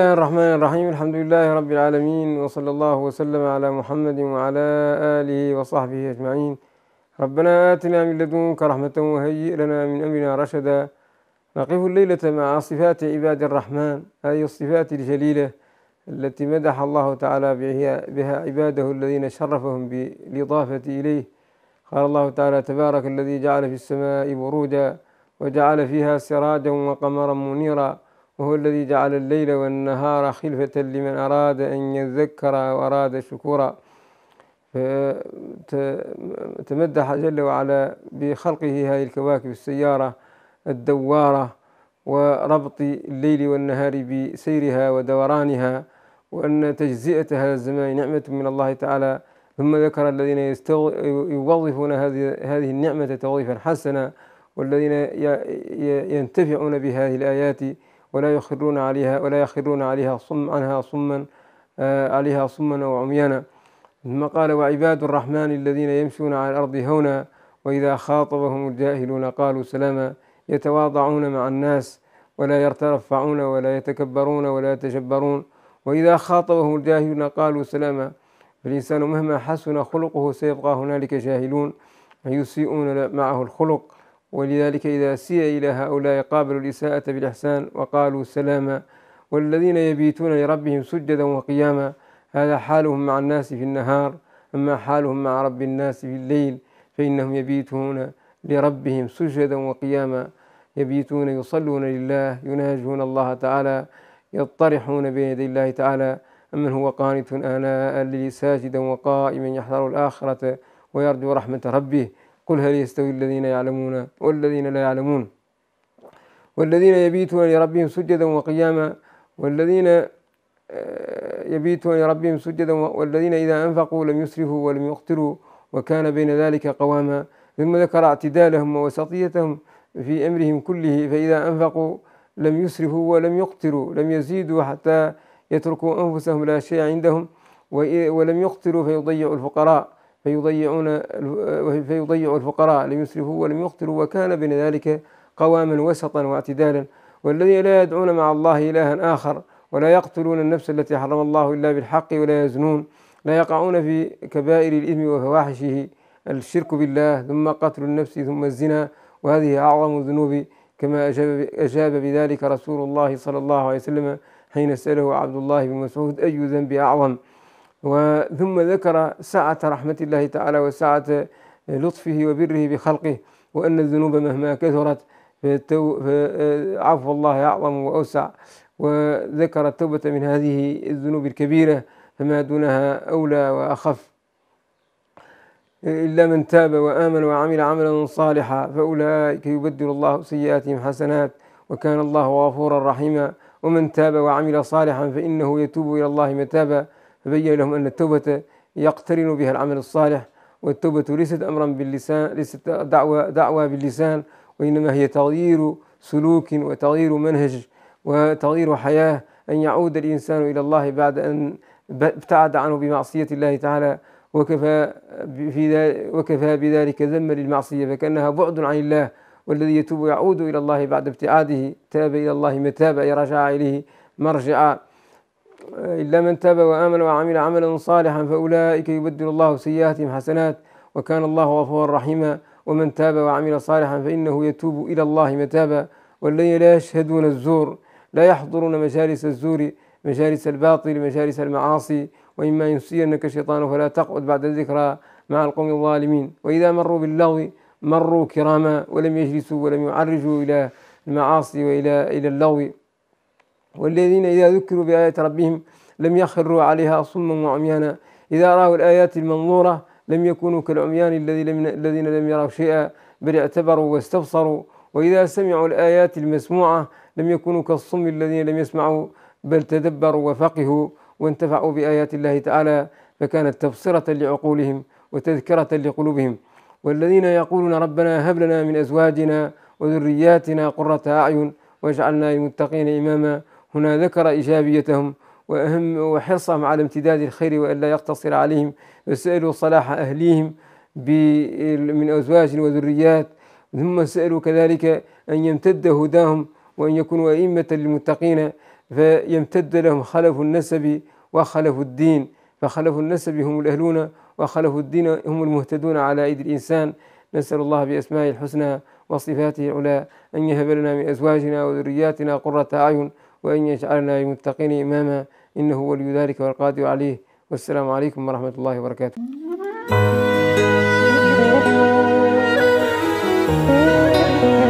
الله الرحمن الرحيم الحمد لله رب العالمين وصلى الله وسلم على محمد وعلى آله وصحبه أجمعين ربنا آتنا من لدنك رحمة وهيئ لنا من أمرنا رشدا نقف الليلة مع صفات عباد الرحمن هذه الصفات الجليلة التي مدح الله تعالى بها عباده الذين شرفهم بالإضافة إليه قال الله تعالى تبارك الذي جعل في السماء بروجا وجعل فيها سراجا وقمرا منيرا وهو الذي جعل الليل والنهار خلفة لمن أراد أن يذكر وأراد شكورا تمدح جل وعلا بخلقه هذه الكواكب السيارة الدوارة وربط الليل والنهار بسيرها ودورانها وأن تجزئة هذا الزمان نعمة من الله تعالى ثم ذكر الذين يوظفون هذه هذه النعمة توظيفا حسنا والذين ينتفعون بهذه الآيات ولا يخرون عليها ولا يخرون عليها صم عنها صما آه، عليها صما وعميانا ثم قال وعباد الرحمن الذين يمشون على الأرض هونا وإذا خاطبهم الجاهلون قالوا سلاما يتواضعون مع الناس ولا يترفعون ولا يتكبرون ولا يتجبرون وإذا خاطبهم الجاهلون قالوا سلاما فالإنسان مهما حسن خلقه سيبقى هنالك جاهلون يسيئون معه الخلق ولذلك إذا سيء إلى هؤلاء قابلوا الإساءة بالإحسان وقالوا سلاما والذين يبيتون لربهم سجدا وقياما هذا حالهم مع الناس في النهار أما حالهم مع رب الناس في الليل فإنهم يبيتون لربهم سجدا وقياما يبيتون يصلون لله يناجون الله تعالى يضطرحون بين يدي الله تعالى أمن هو قانت آناء الليل ساجدا وقائما يحذر الآخرة ويرجو رحمة ربه قل هل يستوي الذين يعلمون والذين لا يعلمون والذين يبيتون لربهم سجدا وقياما والذين آه، يبيتون لربهم سجدا والذين إذا أنفقوا لم يسرفوا ولم يقتروا وكان بين ذلك قواما ثم ذكر اعتدالهم ووسطيتهم في أمرهم كله فإذا أنفقوا لم يسرفوا ولم يقتروا لم يزيدوا حتى يتركوا أنفسهم لا شيء عندهم ولم يقتروا فيضيعوا الفقراء فيضيعون آه، فيضيع الفقراء لم يسرفوا ولم يقتلوا وكان بين ذلك قواما وسطا واعتدالا والذين لا يدعون مع الله إلها آخر ولا يقتلون النفس التي حرم الله إلا بالحق ولا يزنون لا يقعون في كبائر الإثم وفواحشه الشرك بالله ثم قتل النفس ثم الزنا وهذه أعظم الذنوب كما أجاب, أجاب بذلك رسول الله صلى الله عليه وسلم حين سأله عبد الله بن مسعود أي ذنب أعظم وثم ذكر سعة رحمة الله تعالى وسعة لطفه وبره بخلقه وأن الذنوب مهما كثرت فعفو الله أعظم وأوسع وذكر التوبة من هذه الذنوب الكبيرة فما دونها أولى وأخف إلا من تاب وآمن وعمل عملا صالحا فأولئك يبدل الله سيئاتهم حسنات وكان الله غفورا رحيما ومن تاب وعمل صالحا فإنه يتوب إلى الله متابا فبين لهم أن التوبة يقترن بها العمل الصالح والتوبة ليست أمرا باللسان ليست دعوة دعوة باللسان وإنما هي تغيير سلوك وتغيير منهج وتغيير حياة أن يعود الإنسان إلى الله بعد أن ابتعد عنه بمعصية الله تعالى وكفى في وكفى بذلك ذما للمعصية فكأنها بعد عن الله والذي يتوب يعود إلى الله بعد ابتعاده تاب إلى الله متابا رجع إليه مرجعا إلا من تاب وآمن وعمل عملا صالحا فأولئك يبدل الله سيئاتهم حسنات وكان الله غفورا رحيما ومن تاب وعمل صالحا فإنه يتوب إلى الله متابا والذين لا يشهدون الزور لا يحضرون مجالس الزور مجالس الباطل مجالس المعاصي وإما ينسينك الشيطان فلا تقعد بعد الذكرى مع القوم الظالمين وإذا مروا باللغو مروا كراما ولم يجلسوا ولم يعرجوا إلى المعاصي وإلى إلى اللغو والذين إذا ذكروا بآيات ربهم لم يخروا عليها صما وعميانا إذا رأوا الآيات المنظورة لم يكونوا كالعميان الذين لم يروا شيئا بل اعتبروا واستبصروا وإذا سمعوا الآيات المسموعة لم يكونوا كالصم الذين لم يسمعوا بل تدبروا وفقهوا وانتفعوا بآيات الله تعالى فكانت تبصرة لعقولهم وتذكرة لقلوبهم والذين يقولون ربنا هب لنا من أزواجنا وذرياتنا قرة أعين واجعلنا للمتقين إماما هنا ذكر إيجابيتهم وأهم وحرصهم على امتداد الخير وألا يقتصر عليهم وسألوا صلاح أهليهم من أزواج وذريات ثم سألوا كذلك أن يمتد هداهم وأن يكونوا أئمة للمتقين فيمتد لهم خلف النسب وخلف الدين فخلف النسب هم الأهلون وخلف الدين هم المهتدون على أيدي الإنسان نسأل الله بأسمائه الحسنى وصفاته العلى أن يهب لنا من أزواجنا وذرياتنا قرة أعين وأن يجعلنا للمتقين إماما إنه ولي ذلك والقادر عليه والسلام عليكم ورحمة الله وبركاته